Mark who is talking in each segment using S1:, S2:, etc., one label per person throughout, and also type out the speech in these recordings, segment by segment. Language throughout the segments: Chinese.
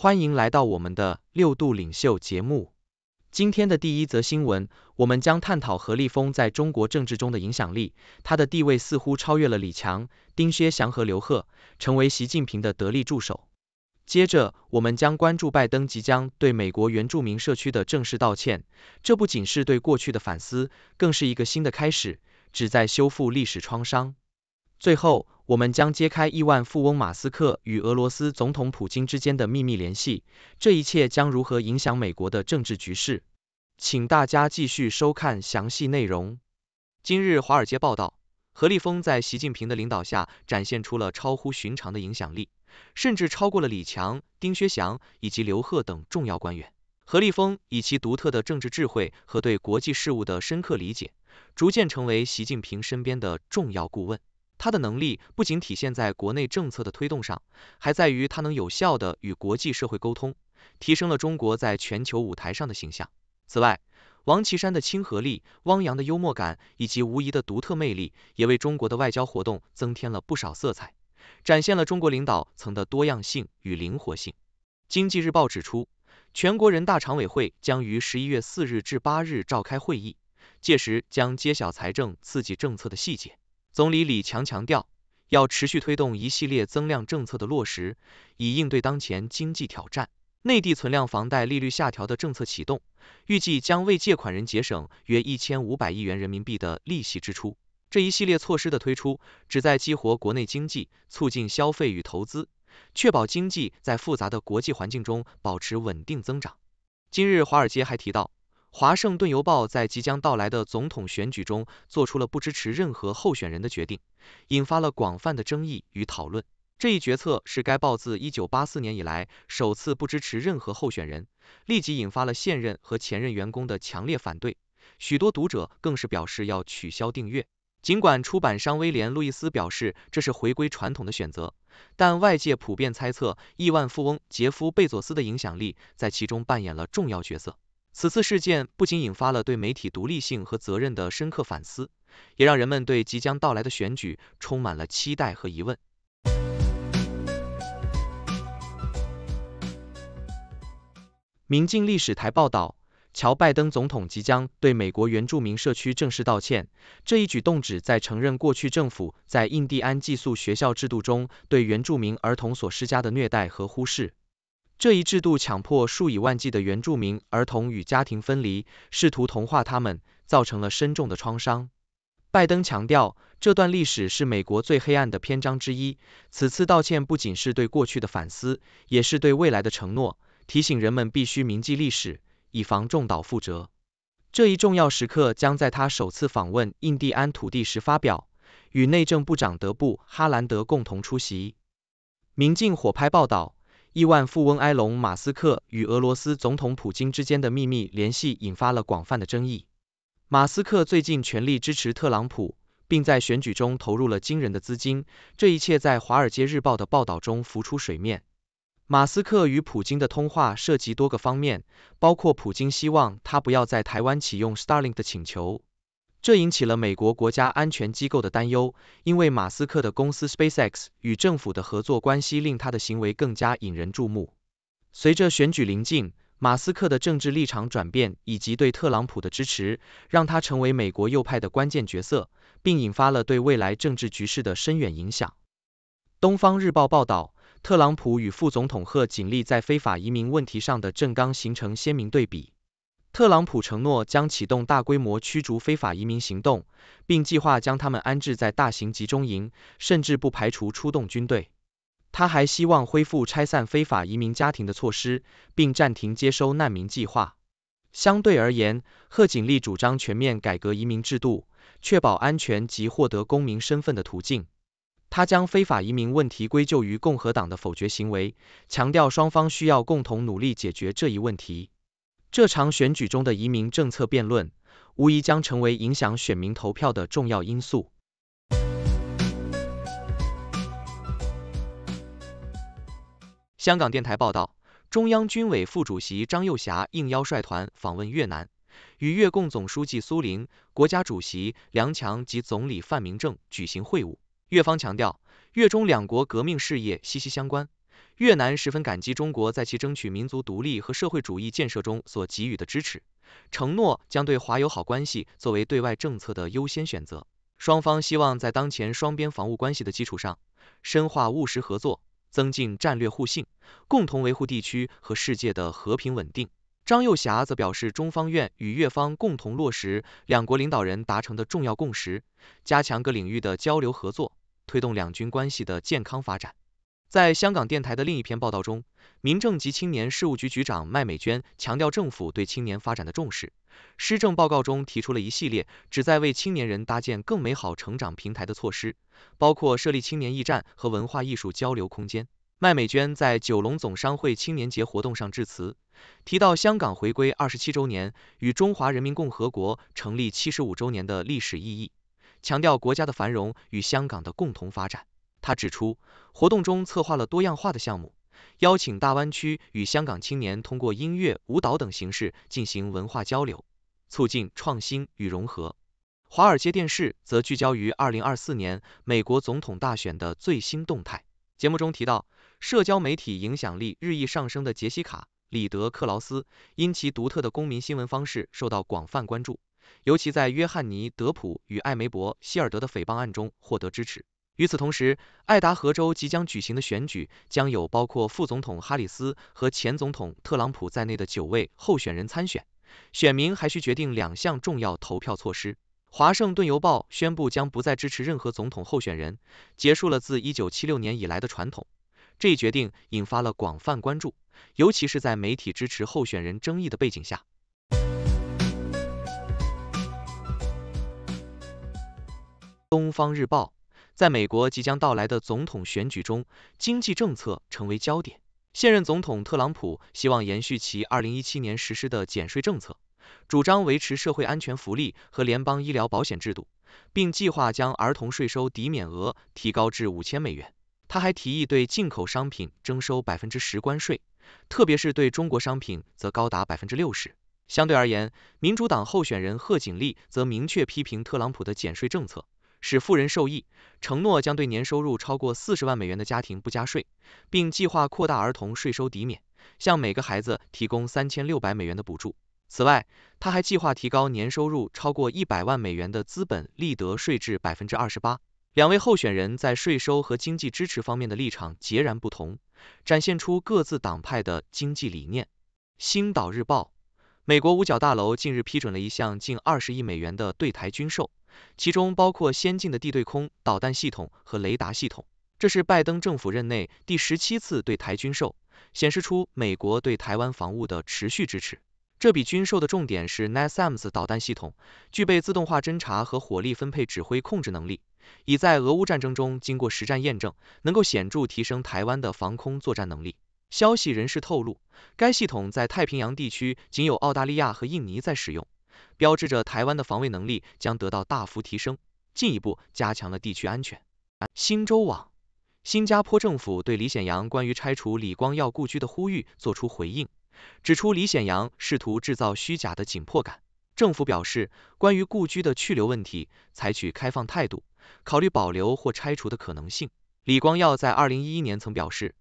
S1: 欢迎来到我们的六度领袖节目。今天的第一则新闻，我们将探讨何立峰在中国政治中的影响力，他的地位似乎超越了李强、丁薛祥和刘鹤，成为习近平的得力助手。接着，我们将关注拜登即将对美国原住民社区的正式道歉，这不仅是对过去的反思，更是一个新的开始，旨在修复历史创伤。最后，我们将揭开亿万富翁马斯克与俄罗斯总统普京之间的秘密联系，这一切将如何影响美国的政治局势？请大家继续收看详细内容。今日华尔街报道，何立峰在习近平的领导下展现出了超乎寻常的影响力，甚至超过了李强、丁薛祥以及刘鹤等重要官员。何立峰以其独特的政治智慧和对国际事务的深刻理解，逐渐成为习近平身边的重要顾问。他的能力不仅体现在国内政策的推动上，还在于他能有效的与国际社会沟通，提升了中国在全球舞台上的形象。此外，王岐山的亲和力、汪洋的幽默感以及吴仪的独特魅力，也为中国的外交活动增添了不少色彩，展现了中国领导层的多样性与灵活性。经济日报指出，全国人大常委会将于十一月四日至八日召开会议，届时将揭晓财政刺激政策的细节。总理李强强调，要持续推动一系列增量政策的落实，以应对当前经济挑战。内地存量房贷利率下调的政策启动，预计将为借款人节省约一千五百亿元人民币的利息支出。这一系列措施的推出，旨在激活国内经济，促进消费与投资，确保经济在复杂的国际环境中保持稳定增长。今日，华尔街还提到。华盛顿邮报在即将到来的总统选举中做出了不支持任何候选人的决定，引发了广泛的争议与讨论。这一决策是该报自一九八四年以来首次不支持任何候选人，立即引发了现任和前任员工的强烈反对。许多读者更是表示要取消订阅。尽管出版商威廉·路易斯表示这是回归传统的选择，但外界普遍猜测亿万富翁杰夫·贝佐斯的影响力在其中扮演了重要角色。此次事件不仅引发了对媒体独立性和责任的深刻反思，也让人们对即将到来的选举充满了期待和疑问。民进历史台报道，乔拜登总统即将对美国原住民社区正式道歉，这一举动旨在承认过去政府在印第安寄宿学校制度中对原住民儿童所施加的虐待和忽视。这一制度强迫数以万计的原住民儿童与家庭分离，试图同化他们，造成了深重的创伤。拜登强调，这段历史是美国最黑暗的篇章之一。此次道歉不仅是对过去的反思，也是对未来的承诺，提醒人们必须铭记历史，以防重蹈覆辙。这一重要时刻将在他首次访问印第安土地时发表，与内政部长德布哈兰德共同出席。明镜火拍报道。亿万富翁埃隆·马斯克与俄罗斯总统普京之间的秘密联系引发了广泛的争议。马斯克最近全力支持特朗普，并在选举中投入了惊人的资金，这一切在《华尔街日报》的报道中浮出水面。马斯克与普京的通话涉及多个方面，包括普京希望他不要在台湾启用 Starlink 的请求。这引起了美国国家安全机构的担忧，因为马斯克的公司 SpaceX 与政府的合作关系令他的行为更加引人注目。随着选举临近，马斯克的政治立场转变以及对特朗普的支持，让他成为美国右派的关键角色，并引发了对未来政治局势的深远影响。东方日报报道，特朗普与副总统贺锦丽在非法移民问题上的政纲形成鲜明对比。特朗普承诺将启动大规模驱逐非法移民行动，并计划将他们安置在大型集中营，甚至不排除出动军队。他还希望恢复拆散非法移民家庭的措施，并暂停接收难民计划。相对而言，贺锦丽主张全面改革移民制度，确保安全及获得公民身份的途径。他将非法移民问题归咎于共和党的否决行为，强调双方需要共同努力解决这一问题。这场选举中的移民政策辩论，无疑将成为影响选民投票的重要因素。香港电台报道，中央军委副主席张幼霞应邀率团访问越南，与越共总书记苏林、国家主席梁强及总理范明政举行会晤。越方强调，越中两国革命事业息息相关。越南十分感激中国在其争取民族独立和社会主义建设中所给予的支持，承诺将对华友好关系作为对外政策的优先选择。双方希望在当前双边防务关系的基础上，深化务实合作，增进战略互信，共同维护地区和世界的和平稳定。张幼霞则表示，中方愿与越方共同落实两国领导人达成的重要共识，加强各领域的交流合作，推动两军关系的健康发展。在香港电台的另一篇报道中，民政及青年事务局局长麦美娟强调政府对青年发展的重视。施政报告中提出了一系列旨在为青年人搭建更美好成长平台的措施，包括设立青年驿站和文化艺术交流空间。麦美娟在九龙总商会青年节活动上致辞，提到香港回归二十七周年与中华人民共和国成立七十五周年的历史意义，强调国家的繁荣与香港的共同发展。他指出，活动中策划了多样化的项目，邀请大湾区与香港青年通过音乐、舞蹈等形式进行文化交流，促进创新与融合。华尔街电视则聚焦于二零二四年美国总统大选的最新动态。节目中提到，社交媒体影响力日益上升的杰西卡·里德克劳斯，因其独特的公民新闻方式受到广泛关注，尤其在约翰尼·德普与艾梅伯·希尔德的诽谤案中获得支持。与此同时，爱达荷州即将举行的选举将有包括副总统哈里斯和前总统特朗普在内的九位候选人参选，选民还需决定两项重要投票措施。华盛顿邮报宣布将不再支持任何总统候选人，结束了自1976年以来的传统。这一决定引发了广泛关注，尤其是在媒体支持候选人争议的背景下。东方日报。在美国即将到来的总统选举中，经济政策成为焦点。现任总统特朗普希望延续其二零一七年实施的减税政策，主张维持社会安全福利和联邦医疗保险制度，并计划将儿童税收抵免额提高至五千美元。他还提议对进口商品征收百分之十关税，特别是对中国商品则高达百分之六十。相对而言，民主党候选人贺锦丽则明确批评特朗普的减税政策。使富人受益，承诺将对年收入超过四十万美元的家庭不加税，并计划扩大儿童税收抵免，向每个孩子提供三千六百美元的补助。此外，他还计划提高年收入超过一百万美元的资本利得税至百分之二十八。两位候选人在税收和经济支持方面的立场截然不同，展现出各自党派的经济理念。星岛日报，美国五角大楼近日批准了一项近二十亿美元的对台军售。其中包括先进的地对空导弹系统和雷达系统，这是拜登政府任内第十七次对台军售，显示出美国对台湾防务的持续支持。这笔军售的重点是 NASAMS 导弹系统，具备自动化侦察和火力分配指挥控制能力，已在俄乌战争中经过实战验证，能够显著提升台湾的防空作战能力。消息人士透露，该系统在太平洋地区仅有澳大利亚和印尼在使用。标志着台湾的防卫能力将得到大幅提升，进一步加强了地区安全。新洲网，新加坡政府对李显阳关于拆除李光耀故居的呼吁作出回应，指出李显阳试图制造虚假的紧迫感。政府表示，关于故居的去留问题，采取开放态度，考虑保留或拆除的可能性。李光耀在2011年曾表示，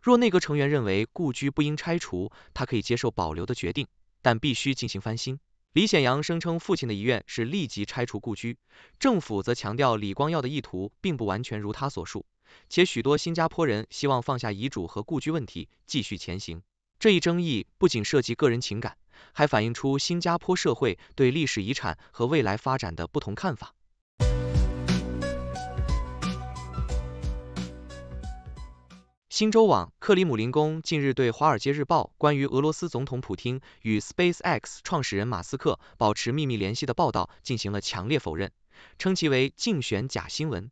S1: 若内阁成员认为故居不应拆除，他可以接受保留的决定，但必须进行翻新。李显扬声称父亲的遗愿是立即拆除故居，政府则强调李光耀的意图并不完全如他所述，且许多新加坡人希望放下遗嘱和故居问题，继续前行。这一争议不仅涉及个人情感，还反映出新加坡社会对历史遗产和未来发展的不同看法。新洲网，克里姆林宫近日对《华尔街日报》关于俄罗斯总统普京与 Space X 创始人马斯克保持秘密联系的报道进行了强烈否认，称其为竞选假新闻。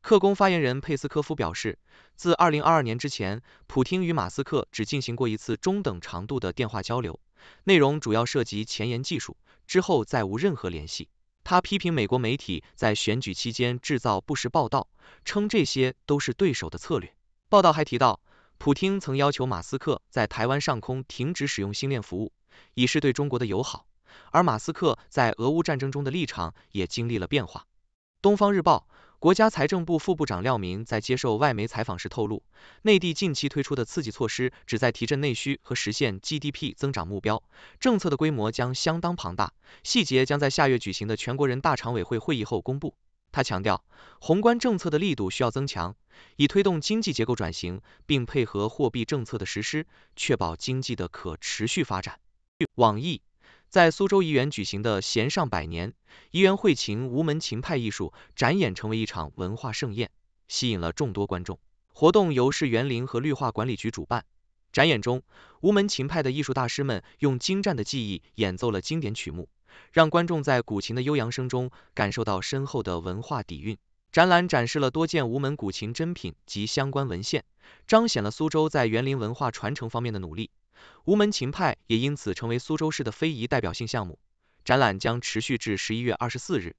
S1: 克宫发言人佩斯科夫表示，自二零二二年之前，普京与马斯克只进行过一次中等长度的电话交流，内容主要涉及前沿技术，之后再无任何联系。他批评美国媒体在选举期间制造不实报道，称这些都是对手的策略。报道还提到，普京曾要求马斯克在台湾上空停止使用星链服务，以示对中国的友好。而马斯克在俄乌战争中的立场也经历了变化。东方日报，国家财政部副部长廖明在接受外媒采访时透露，内地近期推出的刺激措施旨在提振内需和实现 GDP 增长目标，政策的规模将相当庞大，细节将在下月举行的全国人大常委会会议后公布。他强调，宏观政策的力度需要增强，以推动经济结构转型，并配合货币政策的实施，确保经济的可持续发展。网易在苏州怡园举行的“弦上百年”怡园会琴无门琴派艺术展演成为一场文化盛宴，吸引了众多观众。活动由市园林和绿化管理局主办。展演中，无门琴派的艺术大师们用精湛的技艺演奏了经典曲目。让观众在古琴的悠扬声中感受到深厚的文化底蕴。展览展示了多件吴门古琴珍品及相关文献，彰显了苏州在园林文化传承方面的努力。吴门琴派也因此成为苏州市的非遗代表性项目。展览将持续至十一月二十四日。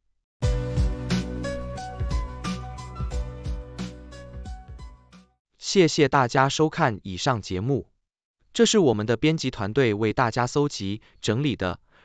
S1: 谢谢大家收看以上节目，这是我们的编辑团队为大家搜集整理的。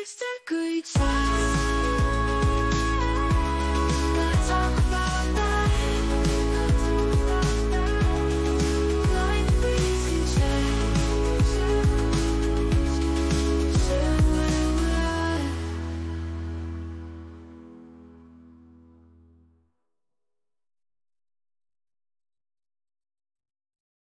S2: just a good time.